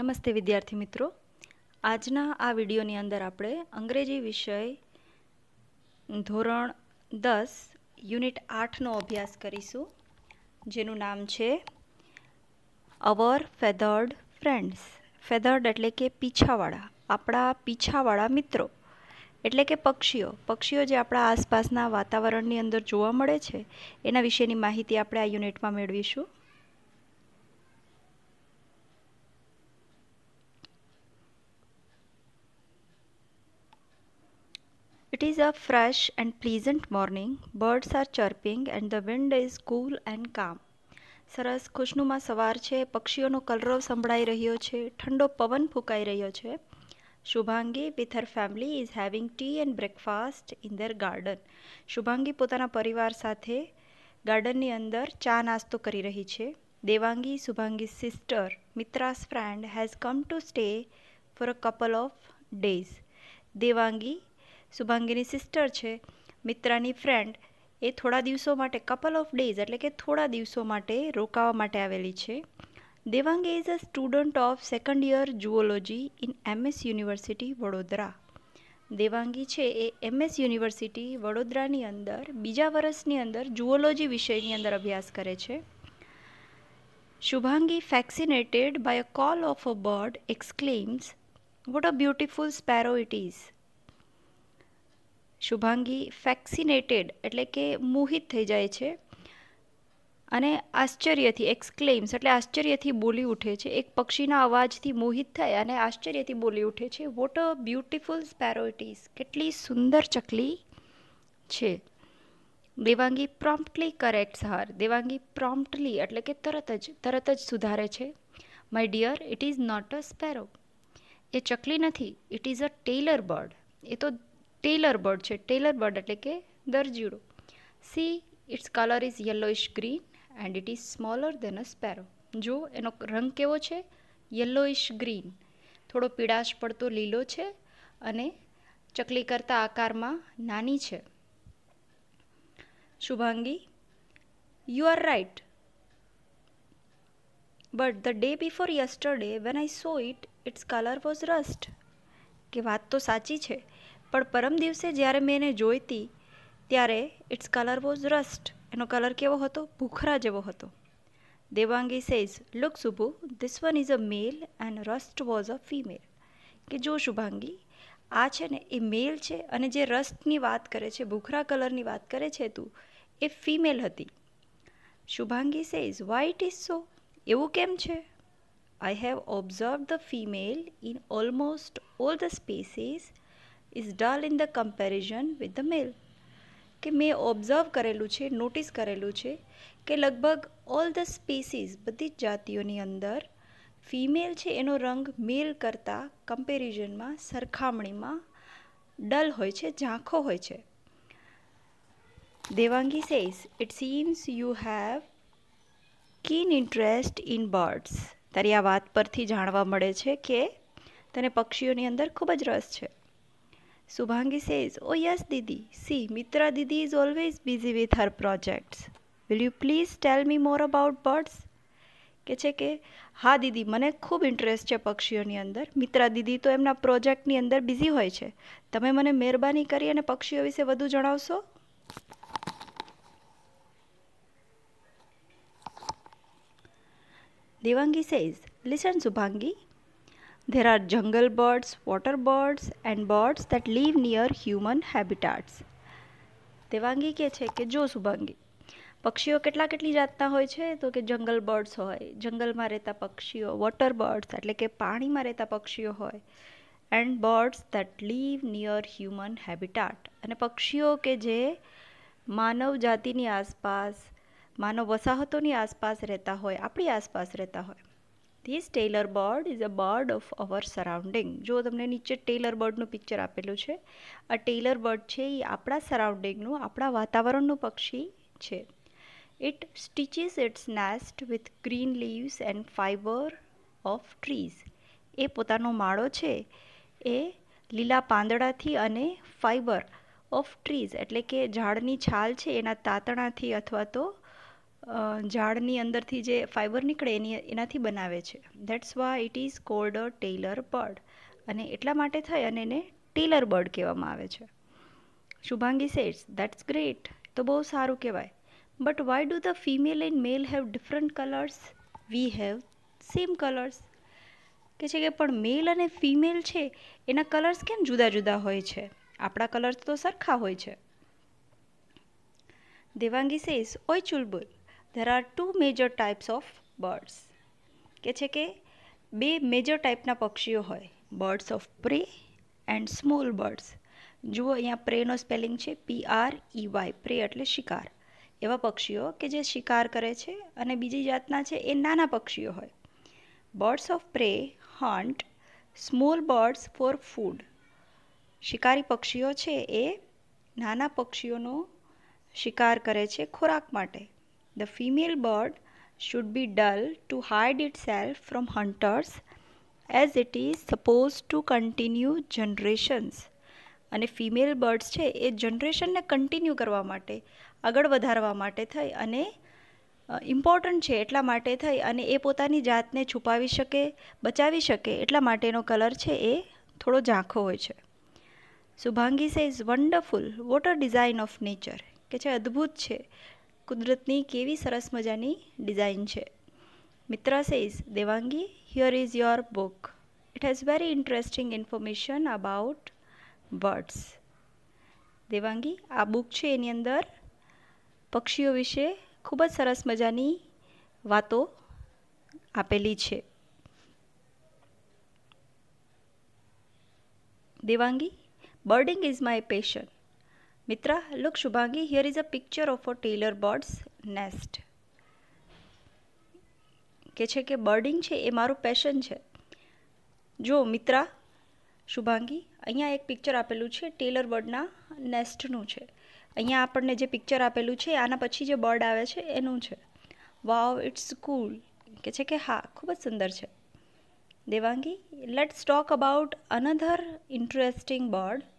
નમસ્તે વિદ્યાર્થી મિત્રો આજના આ વિડીયોની અંદર આપણે અંગ્રેજી વિષય ધોરણ દસ યુનિટ આઠનો અભ્યાસ કરીશું જેનું નામ છે અવર ફેધર્ડ ફ્રેન્ડ્સ ફેધર્ડ એટલે કે પીછાવાળા આપણા પીછાવાળા મિત્રો એટલે કે પક્ષીઓ પક્ષીઓ જે આપણા આસપાસના વાતાવરણની અંદર જોવા મળે છે એના વિશેની માહિતી આપણે આ યુનિટમાં મેળવીશું It is a fresh and pleasant morning. Birds are chirping and the wind is cool and calm. સરસ ખુશનુમા સવાર છે પક્ષીઓનો કલરવ સંભળાઈ રહ્યો છે ઠંડો પવન ફૂંકાઈ રહ્યો છે Shubhangi with her family is having tea and breakfast in the garden Shubhangi પોતાના પરિવાર સાથે ગાર્ડનની અંદર ચા નાસ્તો કરી રહી છે Devangi Shubhangi sister Mitra's friend has come to stay for a couple of days Devangi શુભાંગીની સિસ્ટર છે મિત્રાની ફ્રેન્ડ એ થોડા દિવસો માટે કપલ ઓફ ડેઝ એટલે કે થોડા દિવસો માટે રોકાવા માટે આવેલી છે Devangi is a student of second year zoology in MS university Vadodara Devangi છે એ એમએસ યુનિવર્સિટી વડોદરાની અંદર બીજા વર્ષની અંદર જુઓલોજી વિષયની અંદર અભ્યાસ કરે છે Shubhangi fascinated by a call of a bird exclaims what a beautiful sparrow it is Shubhangi fascinated એટલે કે મોહિત થઈ જાય છે અને આશ્ચર્યથી એક્સક્લેમ્સ એટલે આશ્ચર્યથી બોલી ઉઠે છે એક પક્ષીના અવાજથી મોહિત થાય અને આશ્ચર્યથી બોલી ઉઠે છે વોટ અ બ્યુટિફુલ સ્પેરોઇટીઝ કેટલી સુંદર ચકલી છે દેવાંગી પ્રોમ્પ્ટલી કરેક્ટ સહાર દેવાંગી પ્રોમ્પ્ટલી એટલે કે તરત જ તરત જ સુધારે છે my dear it is not a sparrow એ ચકલી નથી it is a tailor bird એ તો ટેલર બર્ડ છે ટેલર બર્ડ એટલે કે દરજીડો see its colour is ish green and it is smaller than a sparrow જો એનો રંગ કેવો છે યલોઇશ ગ્રીન થોડો પીળાશ પડતો લીલો છે અને ચકલી કરતા આકારમાં નાની છે Shubhangi you are right but the day before yesterday when I saw it its colour was rust કે વાત તો સાચી છે પણ પરમ દિવસે જ્યારે મેં એને જોઈતી ત્યારે ઇટ્સ કલર વોઝ રસ્ટ એનો કલર કેવો હતો ભૂખરા જેવો હતો Devangi says look Shubhu this one is a male and rust was a female કે જો શુભાંગી આ છે ને એ મેલ છે અને જે રસ્ટની વાત કરે છે ભૂખરા કલરની વાત કરે છે તું એ ફિમેલ હતી Shubhangi says why it is so એવું કેમ છે I have observe the female in almost all the species is dull in the comparison with the male કે મેં ઓબ્ઝર્વ કરેલું છે નોટિસ કરેલું છે કે લગભગ ઓલ ધ સ્પીસીસ બધી જ જાતિઓની અંદર ફિમેલ છે એનો રંગ મેલ કરતાં કમ્પેરિઝનમાં સરખામણીમાં ડલ હોય છે ઝાંખો હોય છે Devangi says it seems you have keen interest in birds તારી આ વાત પરથી જાણવા મળે છે કે તને પક્ષીઓની અંદર ખૂબ જ રસ છે Subhangi says, Oh yes, Didi. See, Mitra Didi is always busy with her projects. Will you please tell me more about birds? કે છે કે હા દીદી મને ખૂબ ઇન્ટરેસ્ટ છે પક્ષીઓની અંદર મિત્રા દીદી તો એમના પ્રોજેક્ટની અંદર બિઝી હોય છે તમે મને મહેરબાની કરી અને પક્ષીઓ વિશે વધુ જણાવશો Devangi says listen Shubhangi There are jungle birds, water birds and birds that live near human habitats. તે વાંગી કે છે કે જો સુભાંગી પક્ષીઓ કેટલા કેટલી જાતના હોય છે તો કે જંગલ બર્ડ્સ હોય જંગલમાં રહેતા પક્ષીઓ વોટર બર્ડ્સ એટલે કે પાણીમાં રહેતા પક્ષીઓ હોય and birds that live near human habitat અને પક્ષીઓ કે જે માનવ જાતિની આસપાસ માનવ વસાહતોની આસપાસ રહેતા હોય આપણી આસપાસ રહેતા હોય this tailor bird is a bird of our surrounding જો તમને નીચે ટેલર બર્ડનું પિક્ચર આપેલું છે આ ટેલર બર્ડ છે એ આપણા સરાઉન્ડિંગનું આપણા વાતાવરણનું પક્ષી છે it stitches its nest with green leaves and fibre of trees એ પોતાનો માળો છે એ લીલા પાંદડાથી અને ફાઇબર ઓફ ટ્રીઝ એટલે કે ઝાડની છાલ છે એના તાતણાથી અથવા તો ઝાડની અંદરથી જે ફાઇબર નીકળે એની એનાથી બનાવે છે that's why it is called a tailor bird અને એટલા માટે થઈ અને એને ટેલર બર્ડ કહેવામાં આવે છે શુભાંગી સેટ્સ ધેટ્સ ગ્રેટ તો બહુ સારું કહેવાય but why do the female and male have different colours we have same colours કે છે કે પણ મેલ અને ફિમેલ છે એના કલર્સ કેમ જુદા જુદા હોય છે આપણા કલર્સ તો સરખા હોય છે દેવાંગી સેસ ઓય Chulbul there are two major types of birds કે છે કે બે મેજર ટાઈપના પક્ષીઓ હોય birds of prey and small birds જુઓ અહીંયા પ્રેનો સ્પેલિંગ છે પી આર ઈ વાય પ્રે એટલે શિકાર એવા પક્ષીઓ કે જે શિકાર કરે છે અને બીજી જાતના છે એ નાના પક્ષીઓ હોય birds of prey hunt small birds for food શિકારી પક્ષીઓ છે એ નાના પક્ષીઓનો શિકાર કરે છે ખોરાક માટે The female bird should be dull to hide itself from hunters as it is supposed to continue generations. અને ફિમેલ બર્ડ્સ છે એ જનરેશનને કન્ટિન્યુ કરવા માટે આગળ વધારવા માટે થઈ અને ઇમ્પોર્ટન્ટ છે એટલા માટે થઈ અને એ પોતાની જાતને છુપાવી શકે બચાવી શકે એટલા માટેનો કલર છે એ થોડો ઝાંખો હોય છે Shubhangi says is wonderful what a design of nature કે છે અદ્ભુત છે કુદરતની કેવી સરસ મજાની ડિઝાઇન છે Mitra says Devangi here is your book it has very interesting information about birds Devangi આ બુક છે એની અંદર પક્ષીઓ વિશે ખૂબ જ સરસ મજાની વાતો આપેલી છે Devangi birding is my passion Mitra look Shubhangi here is a picture of a tailor bird's nest કે છે કે બર્ડિંગ છે એ મારું પેશન છે જો મિત્રા શુભાંગી અહીંયા એક પિક્ચર આપેલું છે ટેલર બર્ડના નેસ્ટનું છે અહીંયા આપણને જે પિક્ચર આપેલું છે આના પછી જે બર્ડ આવે છે એનું છે વાવ ઇટ્સ કુલ કે છે કે હા ખૂબ જ સુંદર છે Devangi let's talk about another interesting bird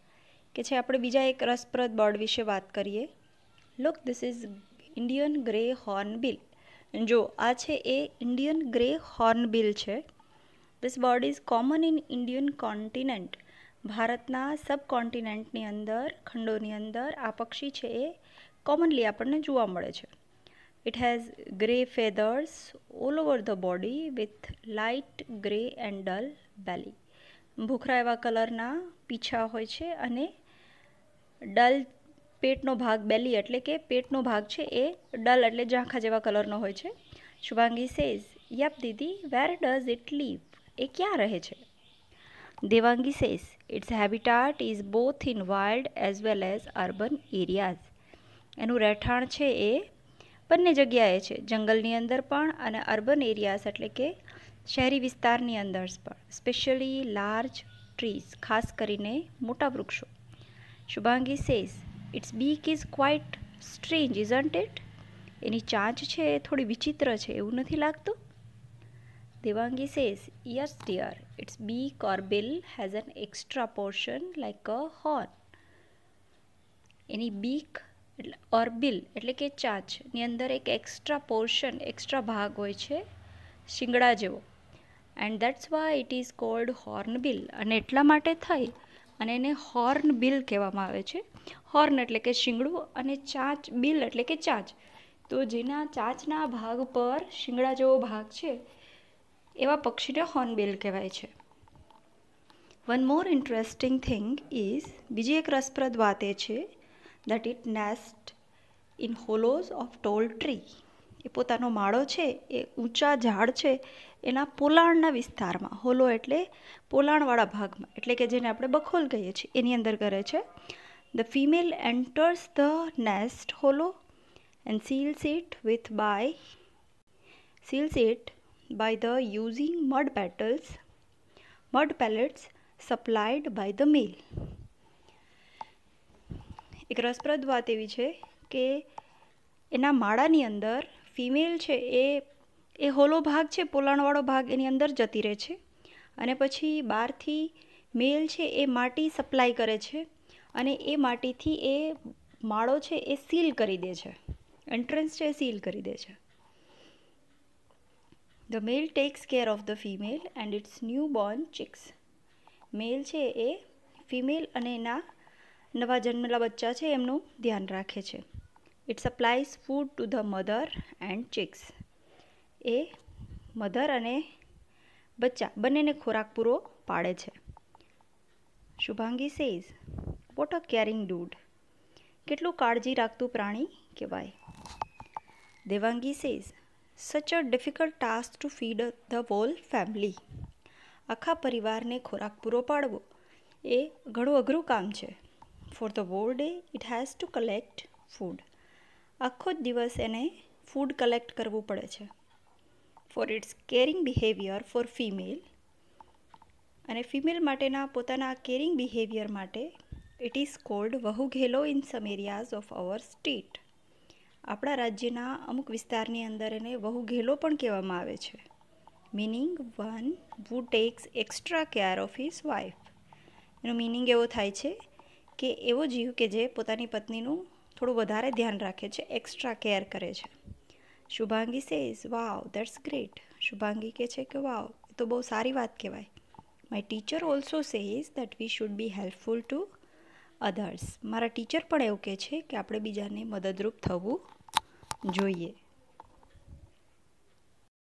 કે છે આપણે બીજા એક રસપ્રદ બર્ડ વિશે વાત કરીએ look this is Indian grey hornbill જો આ છે એ ઇન્ડિયન ગ્રે હોર્નબિલ છે this bird is common in Indian continent ભારતના સબ કોન્ટિનેન્ટની અંદર ખંડોની અંદર આ પક્ષી છે એ કોમનલી આપણને જોવા મળે છે it has grey feathers all over the body with light grey and dull belly ભૂખરા એવા કલરના પીછા હોય છે અને ડલ પેટનો ભાગ બેલી એટલે કે પેટનો ભાગ છે એ ડલ એટલે ઝાંખા જેવા કલરનો હોય છે શુભાંગી સેઝ યપ દીદી વેર ડઝ ઇટ લીવ એ ક્યાં રહે છે Devangi says its habitat is both in wild as well as urban areas એનું રહેઠાણ છે એ બંને જગ્યાએ છે જંગલની અંદર પણ અને અર્બન એરિયાઝ એટલે કે શહેરી વિસ્તારની અંદર પણ સ્પેશિયલી લાર્જ ટ્રીઝ ખાસ કરીને મોટા વૃક્ષો Shubhangi says its beak is quite strange isn't it એની ચાંચ છે એ થોડી વિચિત્ર છે એવું નથી લાગતું Devangi says yes dear its beak or bill has an extra portion like a horn એની બીક એટલે બિલ એટલે કે ચાંચની અંદર એક એક્સ્ટ્રા પોર્શન એક્સ્ટ્રા ભાગ હોય છે શિંગડા જેવો and that's why it is called horn bill અને એટલા માટે થઈ અને એને હોર્ન બિલ કહેવામાં આવે છે હોર્ન એટલે કે શિંગડું અને ચાંચ બિલ એટલે કે ચાંચ તો જેના ચાંચના ભાગ પર શિંગડા જેવો ભાગ છે એવા પક્ષીને હોર્નબિલ કહેવાય છે one more interesting thing is બીજી એક રસપ્રદ વાત એ છે that it nest in hollows of tall tree એ પોતાનો માળો છે એ ઊંચા ઝાડ છે એના પોલાણના વિસ્તારમાં હોલો એટલે પોલાણવાળા ભાગમાં એટલે કે જેને આપણે બખોલ કહીએ છીએ એની અંદર કરે છે the female enters the nest hollow and seals it with by seals it by the using mud petals mud pellets supplied by the male એક રસપ્રદ વાત એવી છે કે એના માળાની અંદર ફિમેલ છે એ એ હોલો ભાગ છે પોલાણવાળો ભાગ એની અંદર જતી રહે છે અને પછી બહારથી મેલ છે એ માટી સપ્લાય કરે છે અને એ માટીથી એ માળો છે એ સીલ કરી દે છે એન્ટ્રન્સ છે એ સીલ કરી દે છે the male takes care of the female and its new born chicks male છે એ ફિમેલ અને એના નવા જન્મેલા બચ્ચા છે એમનું ધ્યાન રાખે છે it supplies food to the mother and chicks એ મધર અને બચ્ચા બંનેને ખોરાક પૂરો પાડે છે Shubhangi says what a caring dude કેટલું કાળજી રાખતું પ્રાણી કહેવાય Devangi says such a difficult task to feed the whole family આખા પરિવારને ખોરાક પૂરો પાડવો એ ઘણું અઘરું કામ છે for the whole day it has to collect food આખો જ દિવસ એને ફૂડ કલેક્ટ કરવું પડે છે for its caring behaviour for female અને ફિમેલ માટેના પોતાના કેરિંગ બિહેવિયર માટે ઇટ ઇઝ કોલ્ડ વહુઘેલો in some areas of our state આપણા રાજ્યના અમુક વિસ્તારની અંદર એને વહુઘેલો પણ કહેવામાં આવે છે meaning one who takes extra care of his wife એનો મિનિંગ એવો થાય છે કે એવો જીવ કે જે પોતાની પત્નીનું થોડું વધારે ધ્યાન રાખે છે એક્સ્ટ્રા કેર કરે છે Shubhangi says wow that's great Shubhangi કહે છે કે વાવ એ તો બહુ સારી વાત કહેવાય my teacher also says that we should be helpful to others મારા ટીચર પણ એવું કહે છે કે આપણે બીજાને મદદરૂપ થવું જોઈએ